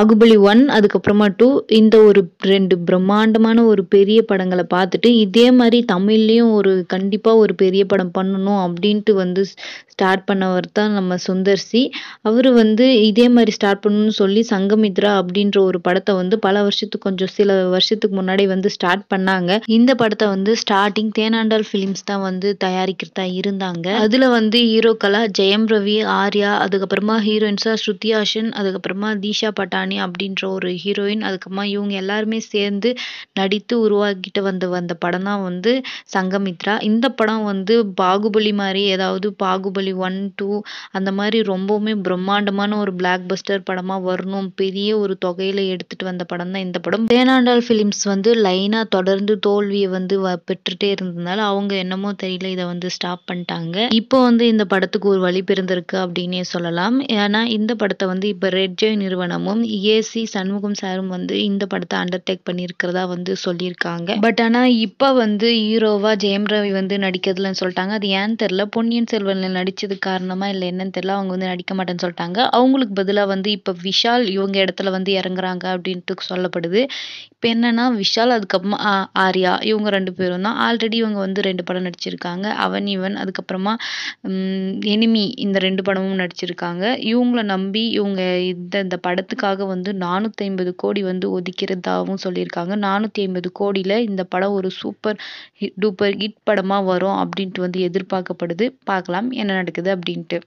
Baahubali one அதுக்கப்புறமா two இந்த ஒரு ரெண்டு பிரம்மாண்டமான ஒரு பெரிய படங்களை பார்த்துட்டு இதே மாதிரி தமிழ்லேயும் ஒரு கண்டிப்பாக ஒரு பெரிய படம் பண்ணணும் அப்படின்ட்டு வந்து ஸ்டார்ட் பண்ணவர் தான் நம்ம சுந்தர்சி அவர் வந்து இதே மாதிரி ஸ்டார்ட் பண்ணணும்னு சொல்லி சங்கமித்ரா அப்படின்ற ஒரு படத்தை வந்து பல வருஷத்துக்கு கொஞ்சம் சில வருஷத்துக்கு முன்னாடி வந்து ஸ்டார்ட் பண்ணாங்க இந்த படத்தை வந்து ஸ்டார்டிங் தேனாண்டால் ஃபிலிம்ஸ் தான் வந்து தயாரிக்கிறதா இருந்தாங்க அதில் வந்து ஹீரோக்களா ஜெயம் ரவி ஆர்யா அதுக்கப்புறமா ஹீரோயின்ஸா ஸ்ருத்தியாஷன் அதுக்கப்புறமா தீஷா பட்டானி ராணி அப்படின்ற ஒரு ஹீரோயின் அதுக்கப்புறமா இவங்க எல்லாருமே சேர்ந்து நடித்து உருவாக்கிட்டு வந்த வந்த படம் தான் வந்து சங்கமித்ரா இந்த படம் வந்து பாகுபலி மாதிரி ஏதாவது பாகுபலி ஒன் டூ அந்த மாதிரி ரொம்பவுமே பிரம்மாண்டமான ஒரு பிளாக் பஸ்டர் படமாக வரணும் பெரிய ஒரு தொகையில் எடுத்துட்டு வந்த படம் தான் இந்த படம் தேனாண்டால் ஃபிலிம்ஸ் வந்து லைனாக தொடர்ந்து தோல்வியை வந்து பெற்றுட்டே இருந்ததுனால அவங்க என்னமோ தெரியல இதை வந்து ஸ்டாப் பண்ணிட்டாங்க இப்போ வந்து இந்த படத்துக்கு ஒரு வழி பிறந்திருக்கு அப்படின்னே சொல்லலாம் ஏன்னா இந்த படத்தை வந்து இப்போ ரெட்ஜே நிறுவனமும் ஏசி சண்முகம் சாரும் வந்து இந்த படத்தை அண்டர்டேக் பண்ணியிருக்கிறதா வந்து சொல்லியிருக்காங்க பட் ஆனால் இப்போ வந்து ஹீரோவா ஜெயம் ரவி வந்து நடிக்கிறதுலன்னு சொல்லிட்டாங்க அது ஏன்னு தெரில பொன்னியின் செல்வனில் நடித்தது காரணமாக இல்லை என்னன்னு தெரில அவங்க வந்து நடிக்க மாட்டேன்னு சொல்லிட்டாங்க அவங்களுக்கு பதிலாக வந்து இப்போ விஷால் இவங்க இடத்துல வந்து இறங்குறாங்க அப்படின்ட்டு சொல்லப்படுது இப்போ என்னன்னா விஷால் அதுக்கப்புறமா ஆர்யா இவங்க ரெண்டு பேரும் தான் ஆல்ரெடி இவங்க வந்து ரெண்டு படம் நடிச்சிருக்காங்க அவன் இவன் அதுக்கப்புறமா எனிமி இந்த ரெண்டு படமும் நடிச்சிருக்காங்க இவங்கள நம்பி இவங்க இந்த இந்த படத்துக்காக வந்து நானூற்றி ஐம்பது கோடி வந்து ஒதுக்கிறதாகவும் சொல்லியிருக்காங்க நானூற்றி ஐம்பது கோடியில் இந்த படம் ஒரு சூப்பர் டூப்பர் ஹிட் படமாக வரும் அப்படின்ட்டு வந்து எதிர்பார்க்கப்படுது பார்க்கலாம் என்ன நடக்குது அப்படின்ட்டு